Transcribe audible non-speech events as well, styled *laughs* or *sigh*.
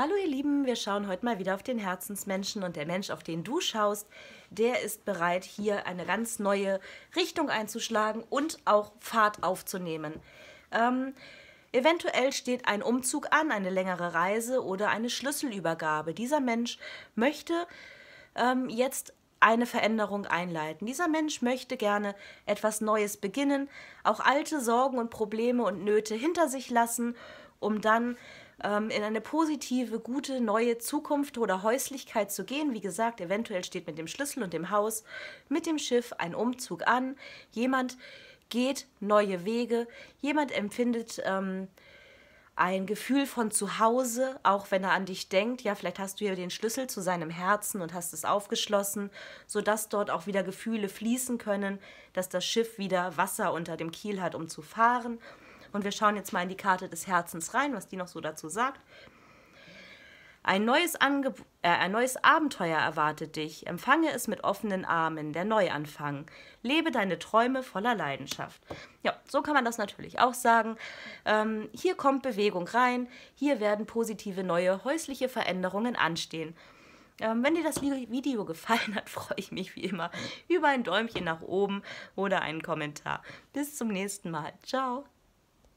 Hallo ihr Lieben, wir schauen heute mal wieder auf den Herzensmenschen und der Mensch, auf den du schaust, der ist bereit, hier eine ganz neue Richtung einzuschlagen und auch Fahrt aufzunehmen. Ähm, eventuell steht ein Umzug an, eine längere Reise oder eine Schlüsselübergabe. Dieser Mensch möchte ähm, jetzt eine Veränderung einleiten. Dieser Mensch möchte gerne etwas Neues beginnen, auch alte Sorgen und Probleme und Nöte hinter sich lassen, um dann ähm, in eine positive, gute, neue Zukunft oder Häuslichkeit zu gehen. Wie gesagt, eventuell steht mit dem Schlüssel und dem Haus, mit dem Schiff ein Umzug an. Jemand geht neue Wege. Jemand empfindet ähm, ein Gefühl von Zuhause, auch wenn er an dich denkt. Ja, vielleicht hast du ja den Schlüssel zu seinem Herzen und hast es aufgeschlossen, sodass dort auch wieder Gefühle fließen können, dass das Schiff wieder Wasser unter dem Kiel hat, um zu fahren. Und wir schauen jetzt mal in die Karte des Herzens rein, was die noch so dazu sagt. Ein neues, Ange äh, ein neues Abenteuer erwartet dich. Empfange es mit offenen Armen, der Neuanfang. Lebe deine Träume voller Leidenschaft. Ja, so kann man das natürlich auch sagen. Ähm, hier kommt Bewegung rein, hier werden positive neue häusliche Veränderungen anstehen. Ähm, wenn dir das Video gefallen hat, *laughs* freue ich mich wie immer über ein Däumchen nach oben oder einen Kommentar. Bis zum nächsten Mal. Ciao.